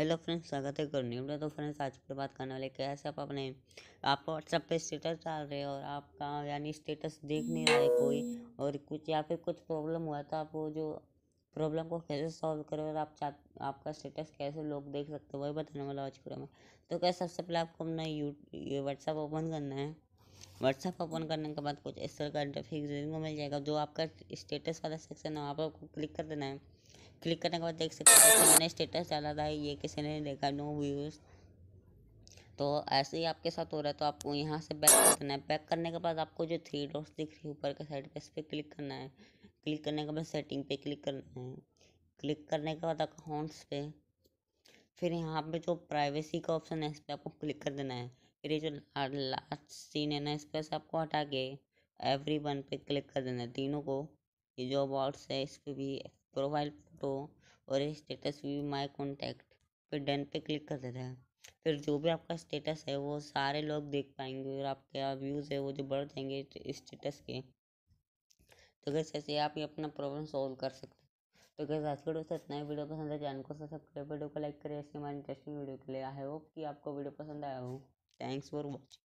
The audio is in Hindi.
हेलो फ्रेंड्स स्वागत है करनी वीडियो तो फ्रेंड्स आज पर बात करने वाले कैसे आप अपने आप व्हाट्सएप पे स्टेटस डाल रहे हो और आपका यानी स्टेटस देख नहीं रहा है कोई और कुछ या फिर कुछ प्रॉब्लम हुआ तो आप वो जो प्रॉब्लम को कैसे सॉल्व करो और आप चाह आपका स्टेटस कैसे लोग देख सकते हो वही बताने वाला आज पूरा में तो क्या सबसे पहले आपको अपना यू व्हाट्सअप ओपन करना है व्हाट्सअप ओपन करने के बाद कुछ इस तरह का इंटरफेस देखने को मिल जाएगा जो आपका स्टेटस वाला सेक्शन है वहाँ पर आपको क्लिक कर देना है क्लिक करने के बाद देख सकते हैं तो मैंने स्टेटस डाला था ये किसी ने देखा नो व्यूज़ तो ऐसे ही आपके साथ हो रहा है तो आपको यहाँ से बैक करना है बैक करने के बाद आपको जो थ्री डॉट्स दिख रही है ऊपर के साइड पे इस पर क्लिक करना है क्लिक करने के बाद सेटिंग पे क्लिक करना है क्लिक करने के बाद अकाउंट्स पे फिर यहाँ पे जो प्राइवेसी का ऑप्शन है इस पर आपको क्लिक कर देना है फिर ये जो लास्ट सीन है ना इस पर से आपको हटा के एवरी वन पे क्लिक कर देना है तीनों को ये जो अवार्ड्स है इस पर भी प्रोफाइल फ़ोटो और स्टेटस व्यू माय कॉन्टैक्ट फिर डन पे क्लिक कर देते हैं फिर जो भी आपका स्टेटस है वो सारे लोग देख पाएंगे और आपके व्यूज़ है वो जो बढ़ जाएंगे स्टेटस के तो कैसे ऐसे आप ये अपना प्रॉब्लम सॉल्व कर सकते हैं तो कैसे आज वीडियो से इतना ही वीडियो पसंद है तो चैनल को सब्सक्राइब करें वीडियो को लाइक करें ऐसे हमारे इंटरेस्टिंग वीडियो के लिए आई होप कि आपको वीडियो पसंद आया हो थैंक्स फॉर वॉचिंग